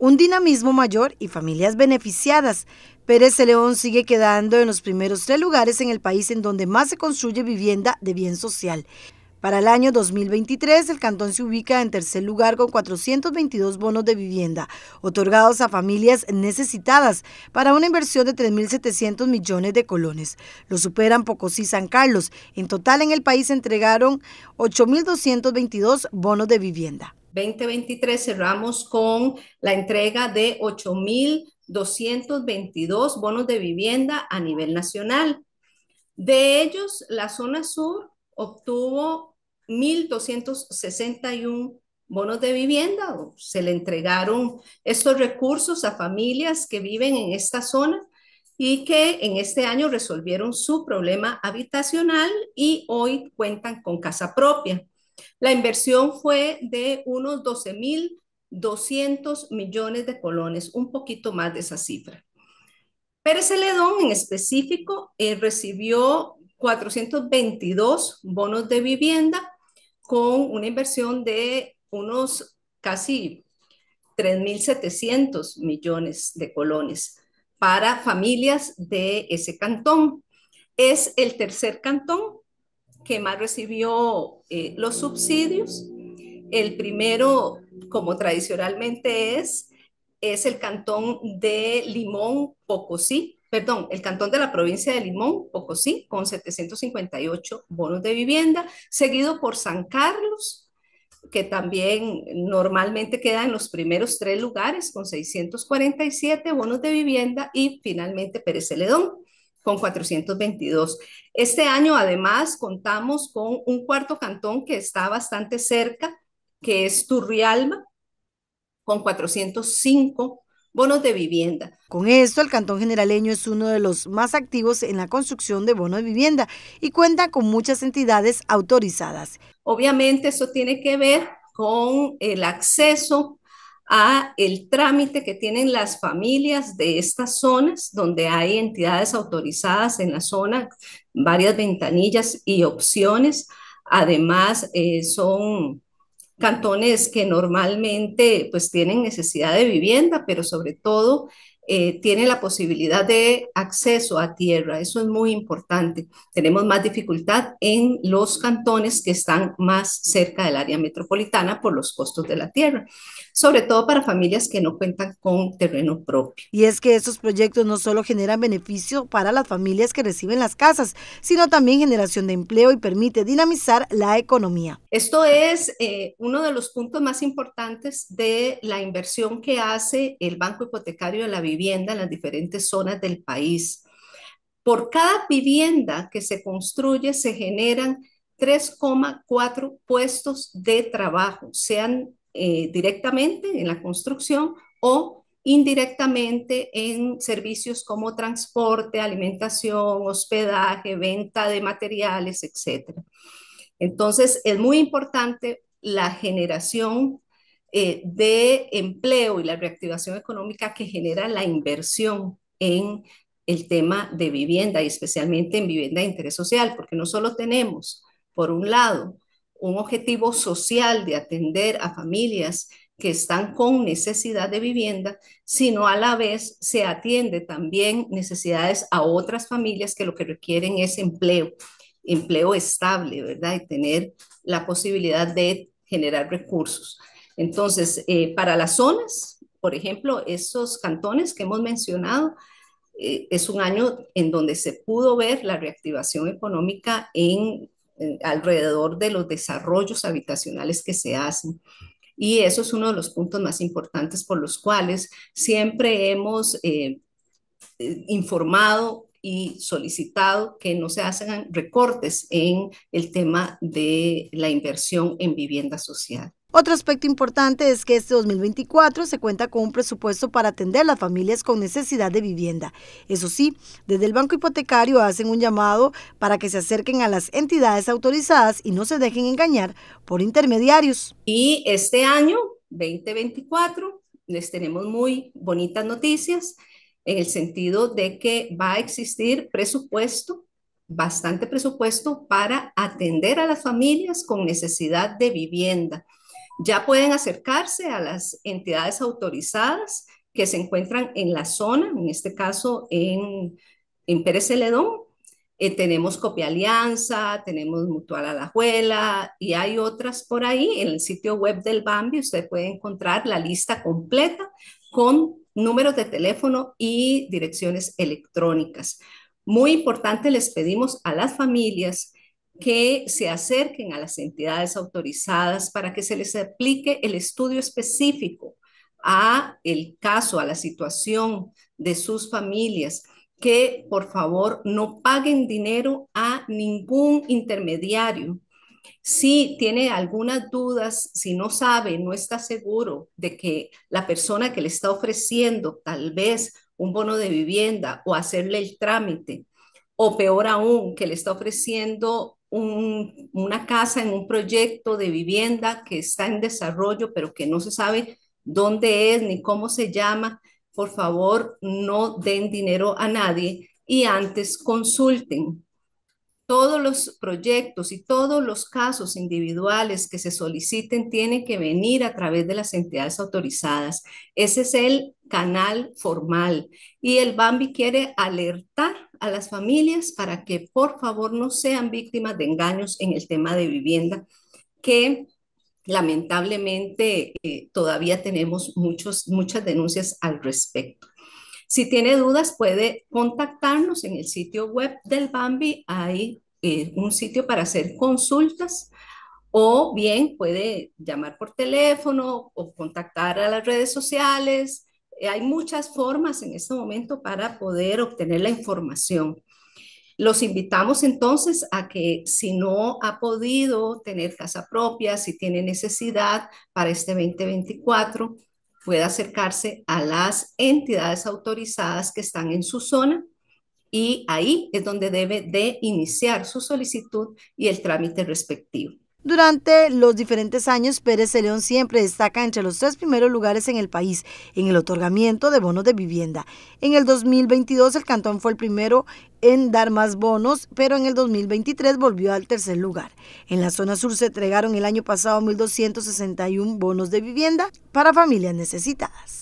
un dinamismo mayor y familias beneficiadas. Pérez León sigue quedando en los primeros tres lugares en el país en donde más se construye vivienda de bien social. Para el año 2023, el cantón se ubica en tercer lugar con 422 bonos de vivienda, otorgados a familias necesitadas para una inversión de 3.700 millones de colones. Lo superan Pocosí y San Carlos. En total, en el país se entregaron 8.222 bonos de vivienda. 2023 cerramos con la entrega de 8.222 bonos de vivienda a nivel nacional. De ellos, la zona sur obtuvo 1.261 bonos de vivienda. Se le entregaron estos recursos a familias que viven en esta zona y que en este año resolvieron su problema habitacional y hoy cuentan con casa propia. La inversión fue de unos 12.200 millones de colones, un poquito más de esa cifra. Pérez Celedón en específico eh, recibió 422 bonos de vivienda con una inversión de unos casi 3.700 millones de colones para familias de ese cantón. Es el tercer cantón que más recibió eh, los subsidios. El primero, como tradicionalmente es, es el cantón de Limón, Pocosí, perdón, el cantón de la provincia de Limón, Pocosí, con 758 bonos de vivienda, seguido por San Carlos, que también normalmente queda en los primeros tres lugares con 647 bonos de vivienda y finalmente Pérez Celedón con 422. Este año además contamos con un cuarto cantón que está bastante cerca, que es Turrialba, con 405 bonos de vivienda. Con esto, el Cantón Generaleño es uno de los más activos en la construcción de bonos de vivienda y cuenta con muchas entidades autorizadas. Obviamente, eso tiene que ver con el acceso a el trámite que tienen las familias de estas zonas, donde hay entidades autorizadas en la zona, varias ventanillas y opciones. Además, eh, son cantones que normalmente pues tienen necesidad de vivienda, pero sobre todo eh, tiene la posibilidad de acceso a tierra. Eso es muy importante. Tenemos más dificultad en los cantones que están más cerca del área metropolitana por los costos de la tierra, sobre todo para familias que no cuentan con terreno propio. Y es que estos proyectos no solo generan beneficio para las familias que reciben las casas, sino también generación de empleo y permite dinamizar la economía. Esto es eh, uno de los puntos más importantes de la inversión que hace el Banco Hipotecario de la Vivienda vivienda en las diferentes zonas del país. Por cada vivienda que se construye se generan 3,4 puestos de trabajo, sean eh, directamente en la construcción o indirectamente en servicios como transporte, alimentación, hospedaje, venta de materiales, etc. Entonces, es muy importante la generación eh, de empleo y la reactivación económica que genera la inversión en el tema de vivienda y especialmente en vivienda de interés social, porque no solo tenemos, por un lado, un objetivo social de atender a familias que están con necesidad de vivienda, sino a la vez se atiende también necesidades a otras familias que lo que requieren es empleo, empleo estable, ¿verdad? Y tener la posibilidad de generar recursos. Entonces, eh, para las zonas, por ejemplo, esos cantones que hemos mencionado, eh, es un año en donde se pudo ver la reactivación económica alrededor de los desarrollos habitacionales que se hacen. Y eso es uno de los puntos más importantes por los cuales siempre hemos eh, informado y solicitado que no se hagan recortes en el tema de la inversión en vivienda social. Otro aspecto importante es que este 2024 se cuenta con un presupuesto para atender a las familias con necesidad de vivienda. Eso sí, desde el Banco Hipotecario hacen un llamado para que se acerquen a las entidades autorizadas y no se dejen engañar por intermediarios. Y este año, 2024, les tenemos muy bonitas noticias en el sentido de que va a existir presupuesto bastante presupuesto para atender a las familias con necesidad de vivienda. Ya pueden acercarse a las entidades autorizadas que se encuentran en la zona, en este caso en, en Pérez Celedón. Eh, tenemos Copia Alianza, tenemos Mutual Alajuela y hay otras por ahí. En el sitio web del Bambi usted puede encontrar la lista completa con números de teléfono y direcciones electrónicas. Muy importante, les pedimos a las familias que se acerquen a las entidades autorizadas para que se les aplique el estudio específico a el caso, a la situación de sus familias, que por favor no paguen dinero a ningún intermediario. Si tiene algunas dudas, si no sabe, no está seguro de que la persona que le está ofreciendo tal vez un bono de vivienda o hacerle el trámite, o peor aún, que le está ofreciendo una casa, en un proyecto de vivienda que está en desarrollo, pero que no se sabe dónde es ni cómo se llama, por favor no den dinero a nadie y antes consulten. Todos los proyectos y todos los casos individuales que se soliciten tienen que venir a través de las entidades autorizadas. Ese es el canal formal y el Bambi quiere alertar a las familias para que por favor no sean víctimas de engaños en el tema de vivienda, que lamentablemente eh, todavía tenemos muchos, muchas denuncias al respecto. Si tiene dudas, puede contactarnos en el sitio web del Bambi. Hay eh, un sitio para hacer consultas o bien puede llamar por teléfono o contactar a las redes sociales eh, hay muchas formas en este momento para poder obtener la información. Los invitamos entonces a que si no ha podido tener casa propia, si tiene necesidad para este 2024, pueda acercarse a las entidades autorizadas que están en su zona y ahí es donde debe de iniciar su solicitud y el trámite respectivo. Durante los diferentes años, Pérez de León siempre destaca entre los tres primeros lugares en el país en el otorgamiento de bonos de vivienda. En el 2022 el cantón fue el primero en dar más bonos, pero en el 2023 volvió al tercer lugar. En la zona sur se entregaron el año pasado 1.261 bonos de vivienda para familias necesitadas.